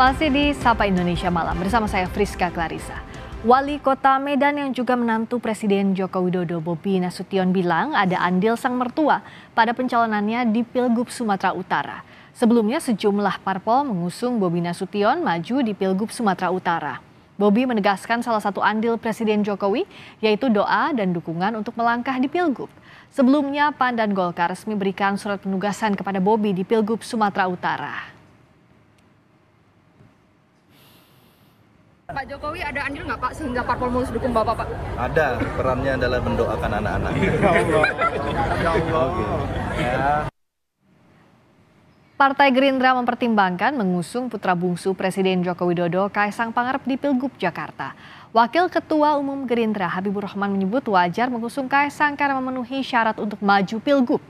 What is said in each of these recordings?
masih di Sapa Indonesia Malam bersama saya Friska Clarissa. Wali Kota Medan yang juga menantu Presiden Joko Widodo Bobi Nasution bilang ada andil sang mertua pada pencalonannya di Pilgub Sumatera Utara. Sebelumnya sejumlah parpol mengusung Bobi Nasution maju di Pilgub Sumatera Utara. Bobi menegaskan salah satu andil Presiden Jokowi yaitu doa dan dukungan untuk melangkah di Pilgub. Sebelumnya PAN dan Golkar resmi berikan surat penugasan kepada Bobi di Pilgub Sumatera Utara. Pak Jokowi ada andil nggak Pak sehingga parpol mulus dukung Bapak Pak? Ada, perannya adalah mendoakan anak-anak. Ya Allah. Ya Allah. Ya. Partai Gerindra mempertimbangkan mengusung putra bungsu Presiden Joko Widodo Kaisang Pangarep di Pilgub Jakarta. Wakil Ketua Umum Gerindra Habibur Rahman menyebut wajar mengusung Kaisang karena memenuhi syarat untuk maju Pilgub.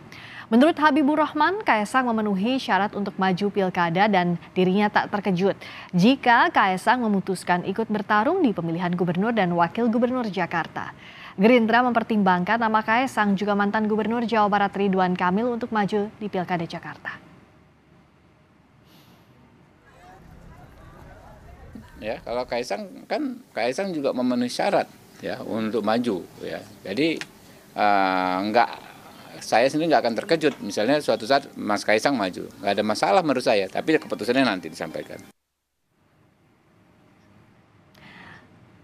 Menurut Habibur Rahman, Kaisang memenuhi syarat untuk maju pilkada dan dirinya tak terkejut jika Kaisang memutuskan ikut bertarung di pemilihan gubernur dan wakil gubernur Jakarta. Gerindra mempertimbangkan nama Kaisang juga mantan gubernur Jawa Barat Ridwan Kamil untuk maju di pilkada Jakarta. ya kalau Kaisang kan Kaisang juga memenuhi syarat ya untuk maju ya jadi uh, eh, enggak saya sendiri nggak akan terkejut misalnya suatu saat Mas Kaisang maju nggak ada masalah menurut saya tapi keputusannya nanti disampaikan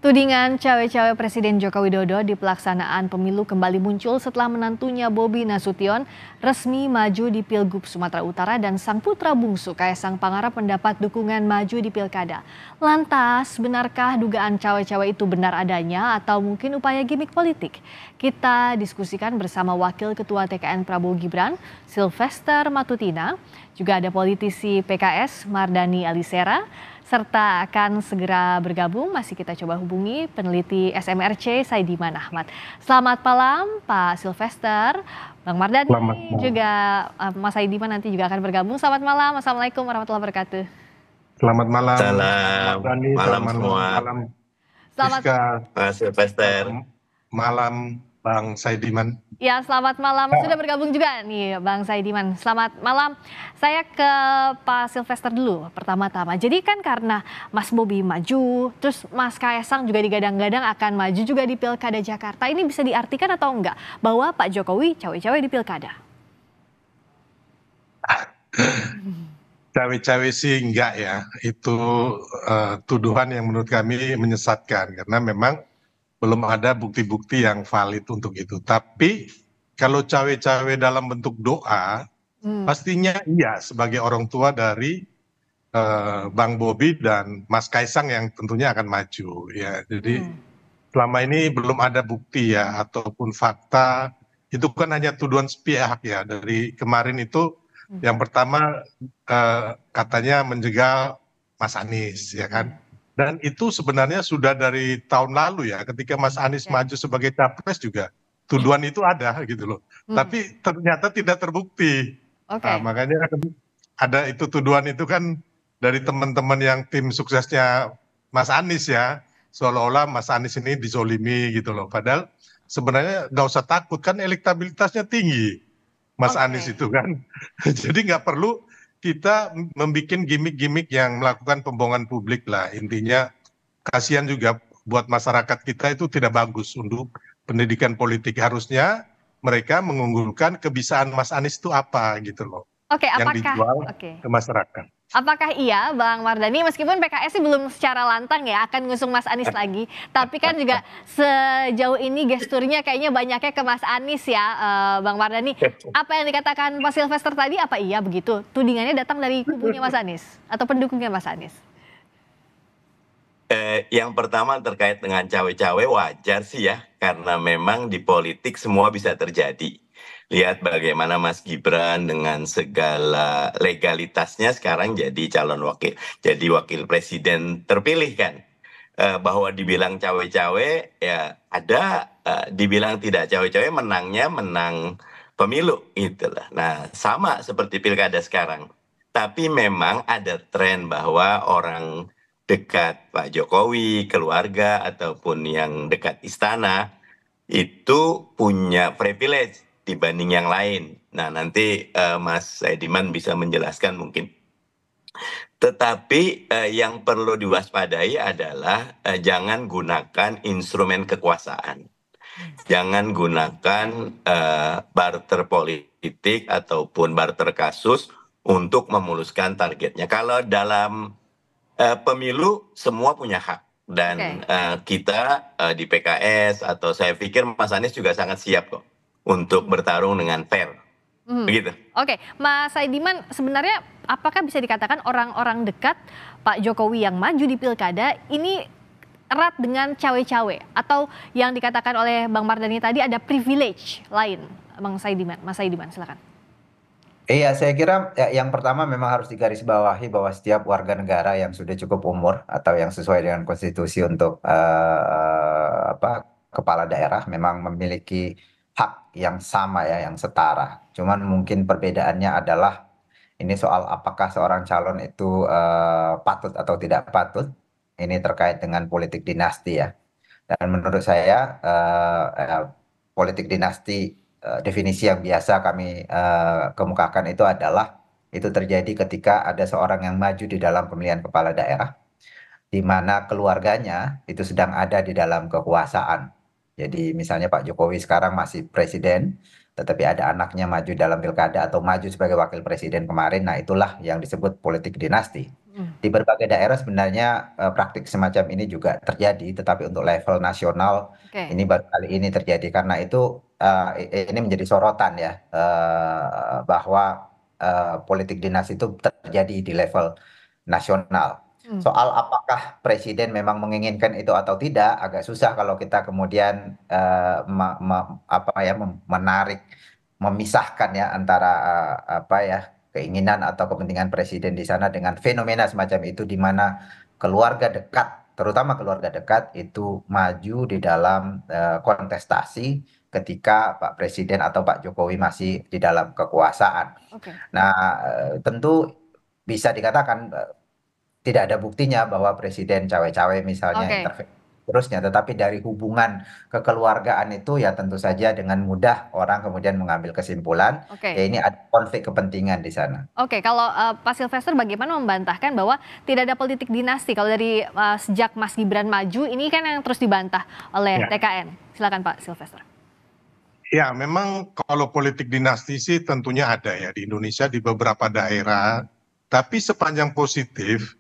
Tudingan cawe-cawe Presiden Joko Widodo di pelaksanaan pemilu kembali muncul setelah menantunya Bobi Nasution resmi maju di Pilgub Sumatera Utara dan sang putra bungsu Kaisang Pangarep mendapat dukungan maju di Pilkada. Lantas, benarkah dugaan cawe-cawe itu benar adanya atau mungkin upaya gimmick politik? Kita diskusikan bersama Wakil Ketua TKN Prabowo Gibran, Sylvester Matutina, juga ada politisi PKS Mardani Alisera, serta akan segera bergabung masih kita coba hubungi peneliti SMRC Saidiman Ahmad. Selamat malam Pak Silvester, Bang Mardhani juga eh, Mas Saidiman nanti juga akan bergabung. Selamat malam, Assalamualaikum warahmatullahi wabarakatuh. Selamat malam. Salam. malam selamat malam semua. Malam. Selamat Rizka. Silvester. Malam. Bang Saidiman. Ya, selamat malam. Ya. Sudah bergabung juga nih Bang Saidiman. Selamat malam. Saya ke Pak Sylvester dulu pertama-tama. Jadi kan karena Mas Bobi maju, terus Mas Kaisang juga digadang-gadang akan maju juga di Pilkada Jakarta. Ini bisa diartikan atau enggak bahwa Pak Jokowi cawe-cawe di Pilkada? Cawe-cawe sih enggak ya. Itu uh, tuduhan yang menurut kami menyesatkan karena memang belum ada bukti-bukti yang valid untuk itu. Tapi kalau cawe-cawe dalam bentuk doa, hmm. pastinya iya sebagai orang tua dari uh, Bang Bobi dan Mas Kaisang yang tentunya akan maju. Ya, jadi hmm. selama ini belum ada bukti ya ataupun fakta. Itu kan hanya tuduhan sepihak ya. Dari kemarin itu hmm. yang pertama uh, katanya menjegal Mas Anies ya kan. Hmm dan itu sebenarnya sudah dari tahun lalu ya ketika Mas hmm, Anies ya. maju sebagai capres juga tuduhan hmm. itu ada gitu loh hmm. tapi ternyata tidak terbukti okay. nah, makanya ada itu tuduhan itu kan dari teman-teman yang tim suksesnya Mas Anies ya seolah-olah Mas Anies ini dizolimi gitu loh padahal sebenarnya nggak usah takut kan elektabilitasnya tinggi Mas okay. Anies itu kan jadi nggak perlu kita membuat gimmick-gimmick yang melakukan pembongan publik lah intinya kasihan juga buat masyarakat kita itu tidak bagus untuk pendidikan politik harusnya mereka mengunggulkan kebisaan Mas Anies itu apa gitu loh Oke, okay, yang dijual okay. ke masyarakat. Apakah iya Bang Mardhani meskipun PKS sih belum secara lantang ya akan ngusung Mas Anies eh. lagi, tapi kan juga sejauh ini gesturnya kayaknya banyaknya ke Mas Anies ya eh, Bang Mardhani. Eh. Apa yang dikatakan Pak Silvester tadi apa iya begitu? Tudingannya datang dari kubunya Mas Anies atau pendukungnya Mas Anies? Eh, yang pertama terkait dengan cawe-cawe wajar sih ya, karena memang di politik semua bisa terjadi lihat bagaimana Mas Gibran dengan segala legalitasnya sekarang jadi calon wakil, jadi wakil presiden terpilih kan? Uh, bahwa dibilang cawe-cawe ya ada, uh, dibilang tidak cawe-cawe menangnya menang pemilu gitu lah. Nah sama seperti pilkada sekarang, tapi memang ada tren bahwa orang dekat Pak Jokowi, keluarga ataupun yang dekat istana itu punya privilege dibanding yang lain. Nah, nanti uh, Mas Saidiman bisa menjelaskan mungkin. Tetapi uh, yang perlu diwaspadai adalah uh, jangan gunakan instrumen kekuasaan. Jangan gunakan uh, barter politik ataupun barter kasus untuk memuluskan targetnya. Kalau dalam uh, pemilu semua punya hak dan okay. uh, kita uh, di PKS atau saya pikir Mas Anies juga sangat siap kok untuk bertarung dengan fair. Hmm. Begitu. Oke, okay. Mas Saidiman sebenarnya apakah bisa dikatakan orang-orang dekat Pak Jokowi yang maju di pilkada ini erat dengan cawe-cawe atau yang dikatakan oleh Bang Mardhani tadi ada privilege lain, Bang Saidiman, Mas Saidiman silakan. Iya, saya kira ya, yang pertama memang harus digarisbawahi bahwa setiap warga negara yang sudah cukup umur atau yang sesuai dengan konstitusi untuk uh, apa kepala daerah memang memiliki hak yang sama ya, yang setara. Cuman mungkin perbedaannya adalah ini soal apakah seorang calon itu uh, patut atau tidak patut. Ini terkait dengan politik dinasti ya. Dan menurut saya uh, uh, politik dinasti uh, definisi yang biasa kami uh, kemukakan itu adalah itu terjadi ketika ada seorang yang maju di dalam pemilihan kepala daerah di mana keluarganya itu sedang ada di dalam kekuasaan jadi misalnya Pak Jokowi sekarang masih presiden, tetapi ada anaknya maju dalam pilkada atau maju sebagai wakil presiden kemarin, nah itulah yang disebut politik dinasti. Hmm. Di berbagai daerah sebenarnya eh, praktik semacam ini juga terjadi, tetapi untuk level nasional okay. ini baru kali ini terjadi karena itu uh, ini menjadi sorotan ya uh, bahwa uh, politik dinasti itu terjadi di level nasional Hmm. Soal apakah presiden memang menginginkan itu atau tidak agak susah kalau kita kemudian uh, eh, ma ma apa ya menarik memisahkan ya antara uh, apa ya keinginan atau kepentingan presiden di sana dengan fenomena semacam itu di mana keluarga dekat terutama keluarga dekat itu maju di dalam uh, kontestasi ketika Pak Presiden atau Pak Jokowi masih di dalam kekuasaan. Okay. Nah, tentu bisa dikatakan tidak ada buktinya bahwa presiden cawe-cawe misalnya okay. intervensi terusnya tetapi dari hubungan kekeluargaan itu ya tentu saja dengan mudah orang kemudian mengambil kesimpulan okay. ya ini ada konflik kepentingan di sana. Oke, okay, kalau uh, Pak Silvester bagaimana membantahkan bahwa tidak ada politik dinasti kalau dari uh, sejak Mas Gibran maju ini kan yang terus dibantah oleh ya. TKN. Silakan Pak Silvester. Ya, memang kalau politik dinasti sih tentunya ada ya di Indonesia di beberapa daerah. Tapi sepanjang positif,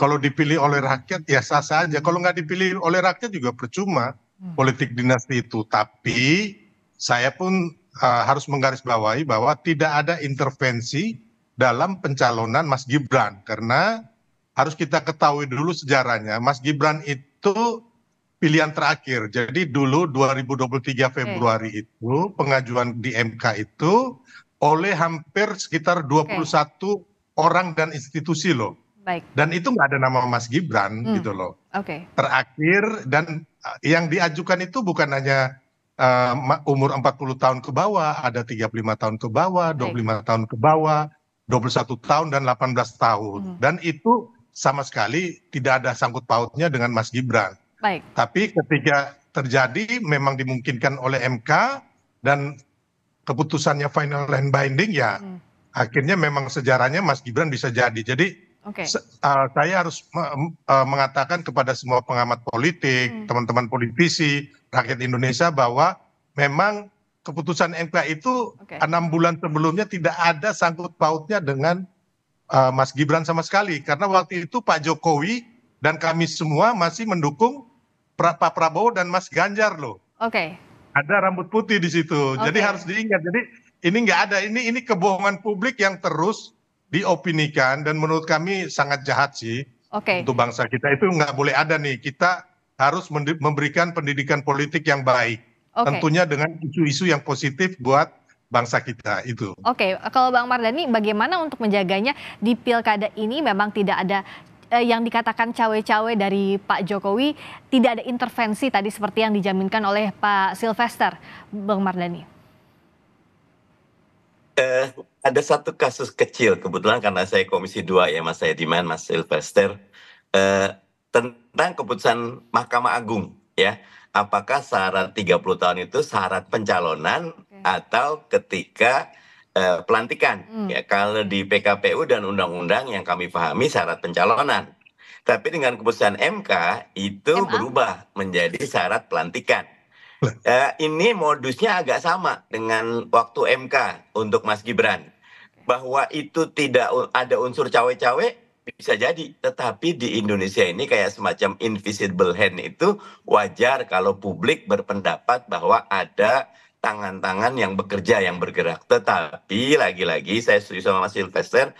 kalau dipilih oleh rakyat ya sah sah aja. Kalau nggak dipilih oleh rakyat juga percuma hmm. politik dinasti itu. Tapi saya pun uh, harus menggarisbawahi bahwa tidak ada intervensi dalam pencalonan Mas Gibran karena harus kita ketahui dulu sejarahnya. Mas Gibran itu pilihan terakhir. Jadi dulu 2023 Februari okay. itu pengajuan di MK itu oleh hampir sekitar 21 okay. orang dan institusi loh. Baik. Dan itu nggak ada nama Mas Gibran hmm. gitu loh. Oke. Okay. Terakhir dan eh, yang diajukan itu bukan hanya uh, umur 40 tahun ke bawah, ada 35 tahun ke bawah, 25 Baik. tahun ke bawah, 21 tahun dan 18 tahun. Hmm. Dan itu sama sekali tidak ada sangkut pautnya dengan Mas Gibran. Baik. Tapi ketika terjadi memang dimungkinkan oleh MK dan keputusannya final and binding ya hmm. akhirnya memang sejarahnya Mas Gibran bisa jadi. Jadi Ah, saya harus ah, mengatakan kepada semua pengamat politik hmm. teman teman politisi rakyat indonesia bahwa memang keputusan mk itu enam bulan sebelumnya tidak ada sangkut pautnya dengan ah, mas gibran sama sekali karena waktu itu pak jokowi dan kami semua masih mendukung Pak Prabowo dan Mas Ganjar loh. Oke. Okay. Ada rambut putih di situ. Okay. Jadi harus diingat. Jadi ini nggak ada ini ini kebohongan publik yang terus diopinikan dan menurut kami sangat jahat sih okay. untuk bangsa kita itu nggak boleh ada nih kita harus memberikan pendidikan politik yang baik okay. tentunya dengan isu-isu yang positif buat bangsa kita itu. Oke, okay. kalau Bang Mardhani bagaimana untuk menjaganya di pilkada ini memang tidak ada eh, yang dikatakan cawe-cawe dari Pak Jokowi, tidak ada intervensi tadi seperti yang dijaminkan oleh Pak Silvester, Bang Mardhani. Eh, ada satu kasus kecil kebetulan karena saya komisi dua ya Mas Ediman, Mas Silvester eh, tentang keputusan Mahkamah Agung ya. Apakah syarat 30 tahun itu syarat pencalonan okay. atau ketika eh, pelantikan? Hmm. Ya kalau di PKPU dan undang-undang yang kami pahami syarat pencalonan. Tapi dengan keputusan MK itu MA? berubah menjadi syarat pelantikan. Ya, ini modusnya agak sama dengan waktu MK untuk Mas Gibran. Bahwa itu tidak ada unsur cawe-cawe bisa jadi. Tetapi di Indonesia ini kayak semacam invisible hand itu wajar kalau publik berpendapat bahwa ada tangan-tangan yang bekerja, yang bergerak. Tetapi lagi-lagi saya setuju sama Mas Sylvester,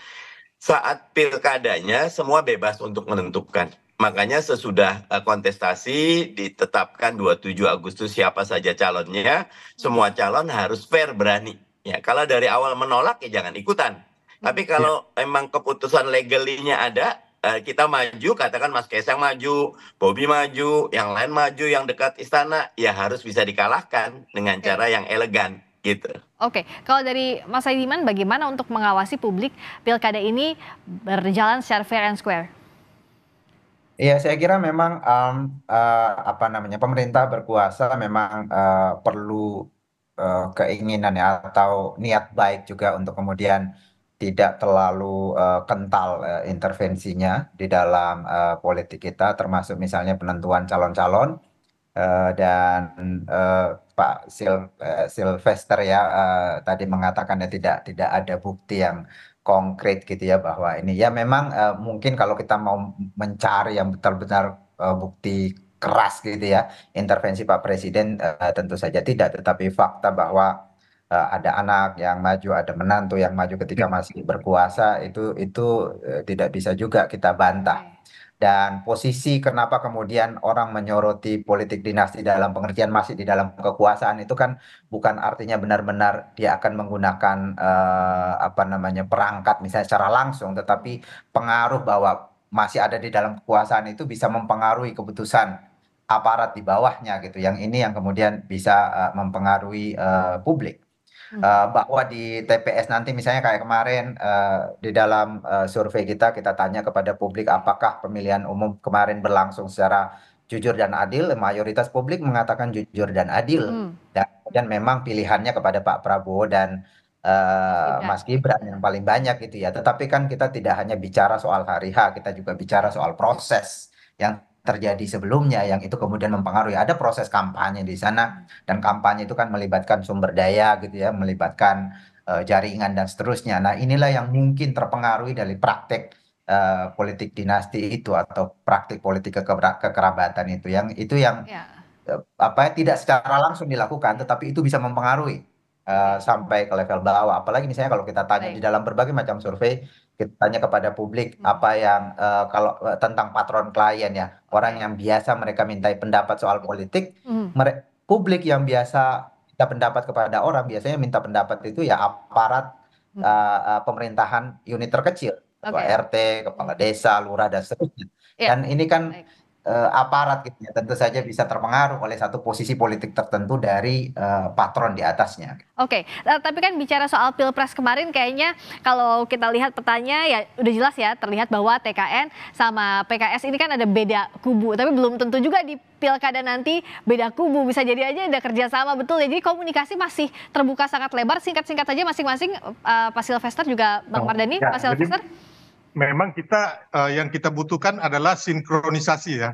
saat pilkadanya semua bebas untuk menentukan Makanya sesudah eh, kontestasi ditetapkan 27 Agustus siapa saja calonnya, hmm. semua calon harus fair berani. Ya, kalau dari awal menolak ya jangan ikutan. Hmm. Tapi kalau ya. emang keputusan legalinya ada, eh, kita maju, katakan Mas Kaisang maju, Bobi maju, yang lain maju, yang dekat istana, ya harus bisa dikalahkan dengan ya. cara yang elegan gitu. Oke, kalau dari Mas Aidiman bagaimana untuk mengawasi publik pilkada ini berjalan secara fair and square? Iya, saya kira memang, um, uh, apa namanya, pemerintah berkuasa memang, uh, perlu, uh, keinginan ya atau niat baik juga untuk kemudian tidak terlalu, uh, kental, uh, intervensinya di dalam, uh, politik kita termasuk misalnya penentuan calon-calon, uh, dan, uh, Pak Sil uh, Silvester ya, uh, tadi mengatakannya tidak tidak ada bukti yang konkret gitu ya bahwa ini ya memang uh, mungkin kalau kita mau mencari yang benar-benar uh, bukti keras gitu ya intervensi Pak Presiden uh, tentu saja tidak tetapi fakta bahwa Eh, ada anak yang maju, ada menantu yang maju ketika ya. masih berkuasa itu itu eh, tidak bisa juga kita bantah. Iya. Dan posisi kenapa kemudian orang menyoroti politik dinasti dalam pengertian masih di dalam kekuasaan itu kan bukan artinya benar-benar dia akan menggunakan eh, apa namanya perangkat misalnya secara langsung, tetapi pengaruh bahwa masih ada di dalam kekuasaan itu bisa mempengaruhi keputusan aparat di bawahnya gitu. Yang ini yang kemudian bisa uh, mempengaruhi uh, publik. Hmm. Eh, bahwa di TPS nanti misalnya kayak kemarin eh, di dalam eh, survei kita kita tanya kepada publik apakah pemilihan umum kemarin berlangsung secara jujur dan adil mayoritas publik mengatakan jujur dan adil hmm. dan dan memang pilihannya kepada Pak Prabowo dan Uh, Mas Gibran yang paling banyak gitu ya. Tetapi kan kita tidak hanya bicara soal hari H, kita juga bicara soal proses yang terjadi sebelumnya yang itu kemudian mempengaruhi ada proses kampanye di sana dan kampanye itu kan melibatkan sumber daya gitu ya melibatkan uh, jaringan dan seterusnya nah inilah yang mungkin terpengaruhi dari praktek uh, eh, politik dinasti itu atau praktik politik kekerabatan itu yang itu yang yeah. Ya. uh, apa ya, tidak secara langsung dilakukan tetapi itu bisa mempengaruhi Uh, sampai ke level bawah apalagi misalnya kalau kita tanya Baik. di dalam berbagai macam survei kita tanya kepada publik hmm. apa yang uh, kalau eh, tentang patron klien ya orang yang biasa mereka mintai pendapat soal politik hmm. publik yang biasa minta pendapat kepada orang biasanya minta pendapat itu ya aparat hmm. uh, pemerintahan unit terkecil okay. RT kepala hmm. desa lurah dan seterusnya yeah. dan ini kan uh, aparat gitu ya tentu saja bisa terpengaruh oleh satu posisi politik tertentu dari uh, patron di atasnya. Oke, okay. Eh, tapi kan bicara soal pilpres kemarin kayaknya kalau kita lihat petanya ya udah jelas ya terlihat bahwa TKN sama PKS ini kan ada beda kubu, tapi belum tentu juga di pilkada nanti beda kubu bisa jadi aja ada kerjasama betul ya. Jadi komunikasi masih terbuka sangat lebar. Singkat-singkat aja masing-masing uh, Pak Silvester juga Bang Mardani, oh, ya, Pak Silvester. Jadi memang kita eh, yang kita butuhkan adalah sinkronisasi ya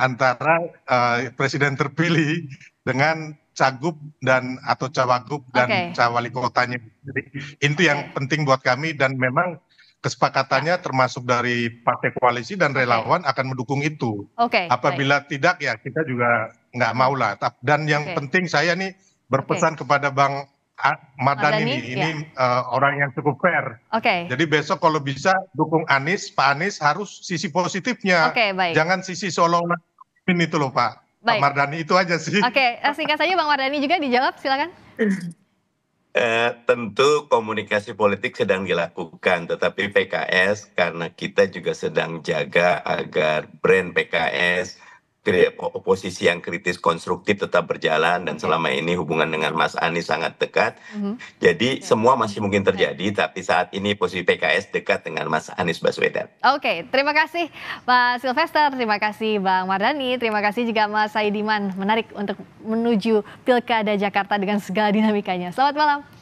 antara eh, presiden terpilih dengan cagup dan atau cawagup dan cawali kotanya. Jadi itu yang penting buat kami dan memang kesepakatannya ya. termasuk dari partai koalisi dan relawan okay. akan mendukung itu. Okay, Apabila baik. tidak ya kita juga nggak mau lah. Dan yang okay. penting saya nih berpesan okay. kepada Bang Ah, Mardani Dhani ini uh, orang yang cukup fair. Oke. Okay. Jadi besok kalau bisa dukung Anies, Pak Anies harus sisi positifnya. Oke, okay, baik. Jangan sisi solo ini itu loh Pak. Baik. Pak Mardhani itu aja sih. Oke, okay. Eh, singkat saja Bang Mardani juga dijawab, silakan. Eh, tentu komunikasi politik sedang dilakukan, tetapi PKS karena kita juga sedang jaga agar brand PKS oposisi yang kritis konstruktif tetap berjalan dan selama ini hubungan dengan Mas Anies sangat dekat. Mm-hmm. Jadi okay. semua masih mungkin terjadi okay. tapi saat ini posisi PKS dekat dengan Mas Anies Baswedan. Oke, okay. terima kasih Mas Silvester, terima kasih Bang Mardani, terima kasih juga Mas Saidiman. Menarik untuk menuju Pilkada Jakarta dengan segala dinamikanya. Selamat malam.